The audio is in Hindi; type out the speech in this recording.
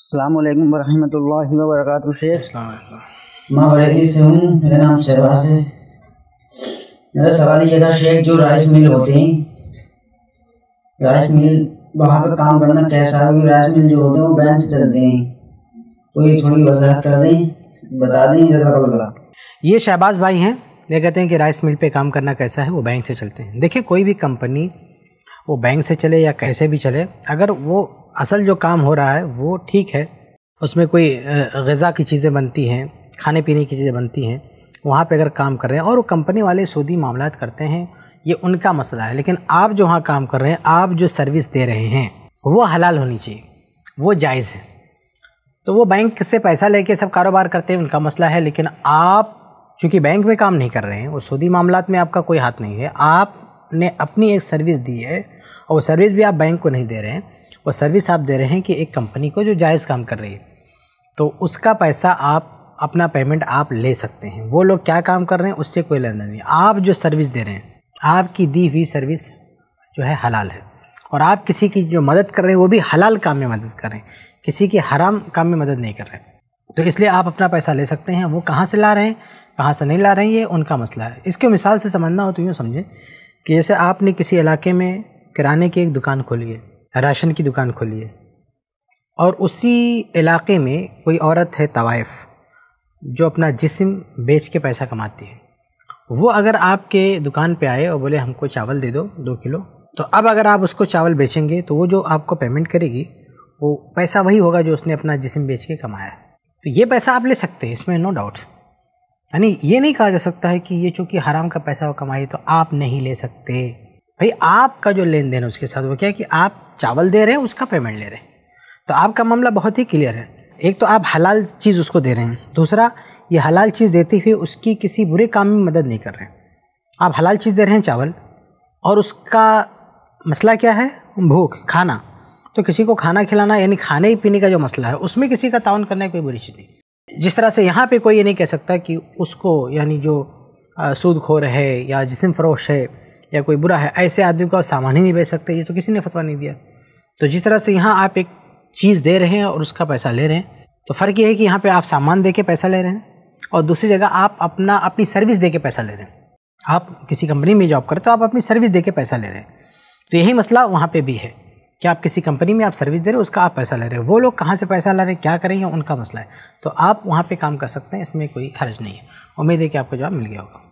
अल्लाम वरहमल वरक शेख मैं बरेली से हूँ मेरा नाम शहबाज है मेरा सवाल ये था शेख जो राइस मिल होते हैं राइस मिल वहाँ पर काम करना कैसा है राइस मिल जो होते हैं वो बैंक से चलते हैं तो ये थोड़ी वजाहत कर दें बता दें जैसा ये शहबाज भाई हैं ये कहते हैं कि राइस मिल पे काम करना कैसा है वो बैंक से चलते हैं देखिए कोई भी कंपनी वो बैंक से चले या कैसे भी चले अगर वो असल जो काम हो रहा है वो ठीक है उसमें कोई गज़ा की चीज़ें बनती हैं खाने पीने की चीज़ें बनती हैं वहाँ पे अगर काम कर रहे हैं और वो कंपनी वाले सूदी मामला करते हैं ये उनका मसला है लेकिन आप जो वहाँ काम कर रहे हैं आप जो सर्विस दे रहे हैं वो हलाल होनी चाहिए वो जायज़ है तो वो बैंक से पैसा लेके सब कारोबार करते हैं उनका मसला है लेकिन आप चूँकि बैंक में काम नहीं कर रहे हैं वो सूदी मामला में आपका कोई हाथ नहीं है आप ने अपनी एक सर्विस दी है और वो सर्विस भी आप बैंक को नहीं दे रहे हैं वो सर्विस आप दे रहे हैं कि एक कंपनी को जो जायज़ काम कर रही है तो उसका पैसा आप अपना पेमेंट आप ले सकते हैं वो लोग क्या काम कर रहे हैं उससे कोई लेन देन नहीं आप जो सर्विस दे रहे हैं आपकी दी हुई सर्विस जो है हलाल है और आप किसी की जो मदद कर रहे हैं वो भी हलाल काम में मदद कर रहे हैं किसी की हराम काम में मदद नहीं कर रहे हैं तो इसलिए आप अपना पैसा ले सकते हैं वो कहाँ से ला रहे हैं कहाँ से नहीं ला रहे हैं ये उनका मसला है इसको मिसाल से समझना हो तो यूँ समझें कि जैसे आपने किसी इलाके में किराने की एक दुकान खोली है राशन की दुकान खोली है और उसी इलाके में कोई औरत है तवाइफ जो अपना जिस्म बेच के पैसा कमाती है वो अगर आपके दुकान पे आए और बोले हमको चावल दे दो दो किलो तो अब अगर आप उसको चावल बेचेंगे तो वो जो आपको पेमेंट करेगी वो पैसा वही होगा जो उसने अपना जिस्म बेच के कमाया तो ये पैसा आप ले सकते हैं इसमें नो डाउट यानी ये नहीं कहा जा सकता है कि ये चूँकि हराम का पैसा वो कमाई तो आप नहीं ले सकते भाई आपका जो लेन देन है उसके साथ वो क्या है कि आप चावल दे रहे हैं उसका पेमेंट ले रहे हैं तो आपका मामला बहुत ही क्लियर है एक तो आप हलाल चीज़ उसको दे रहे हैं दूसरा ये हलाल चीज़ देते हुए उसकी किसी बुरे काम में मदद नहीं कर रहे हैं आप हलाल चीज़ दे रहे हैं चावल और उसका मसला क्या है भूख खाना तो किसी को खाना खिलाना यानी खाने ही पीने का जो मसला है उसमें किसी का तावन करना कोई बुरी चीज़ नहीं जिस तरह से यहाँ पे कोई ये नहीं कह सकता कि उसको यानी जो सूदखोर है या जिसम फरोश है या कोई बुरा है ऐसे आदमी को आप सामान ही नहीं बेच सकते ये तो किसी ने फतवा नहीं दिया तो जिस तरह से यहाँ आप एक चीज़ दे रहे हैं और उसका पैसा ले रहे हैं तो फ़र्क ये है कि यहाँ पे आप सामान दे के पैसा ले रहे हैं और दूसरी जगह आप अपना अपनी सर्विस दे के पैसा ले रहे हैं आप किसी कंपनी में जॉब करते हो आप अपनी सर्विस दे के पैसा ले रहे हैं तो यही मसला वहाँ पर भी है कि आप किसी कंपनी में आप सर्विस दे रहे हो उसका आप पैसा ले रहे हो वो लोग कहाँ से पैसा ला रहे हैं क्या करेंगे उनका मसला है तो आप वहाँ पर काम कर सकते हैं इसमें कोई हर्ज नहीं है उम्मीद है कि आपको जवाब मिल गया होगा